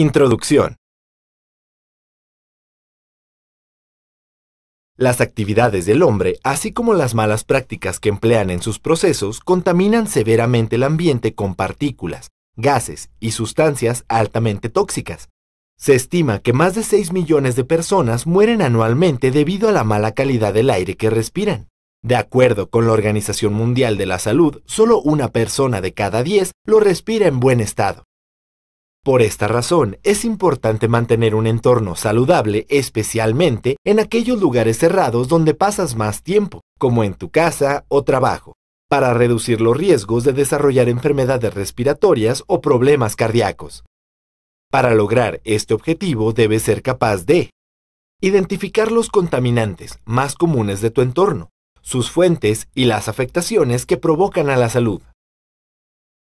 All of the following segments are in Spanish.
Introducción. Las actividades del hombre, así como las malas prácticas que emplean en sus procesos, contaminan severamente el ambiente con partículas, gases y sustancias altamente tóxicas. Se estima que más de 6 millones de personas mueren anualmente debido a la mala calidad del aire que respiran. De acuerdo con la Organización Mundial de la Salud, solo una persona de cada 10 lo respira en buen estado. Por esta razón, es importante mantener un entorno saludable, especialmente en aquellos lugares cerrados donde pasas más tiempo, como en tu casa o trabajo, para reducir los riesgos de desarrollar enfermedades respiratorias o problemas cardíacos. Para lograr este objetivo debes ser capaz de identificar los contaminantes más comunes de tu entorno, sus fuentes y las afectaciones que provocan a la salud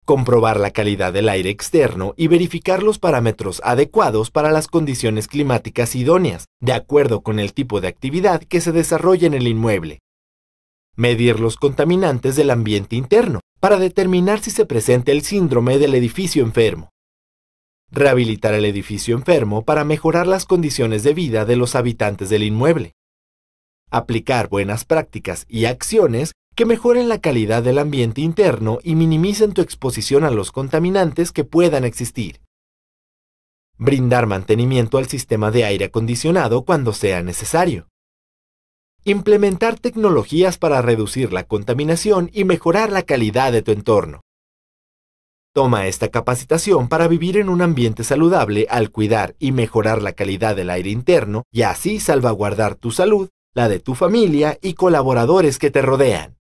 comprobar la calidad del aire externo y verificar los parámetros adecuados para las condiciones climáticas idóneas, de acuerdo con el tipo de actividad que se desarrolla en el inmueble. Medir los contaminantes del ambiente interno para determinar si se presenta el síndrome del edificio enfermo. Rehabilitar el edificio enfermo para mejorar las condiciones de vida de los habitantes del inmueble. Aplicar buenas prácticas y acciones que mejoren la calidad del ambiente interno y minimicen tu exposición a los contaminantes que puedan existir. Brindar mantenimiento al sistema de aire acondicionado cuando sea necesario. Implementar tecnologías para reducir la contaminación y mejorar la calidad de tu entorno. Toma esta capacitación para vivir en un ambiente saludable al cuidar y mejorar la calidad del aire interno y así salvaguardar tu salud, la de tu familia y colaboradores que te rodean.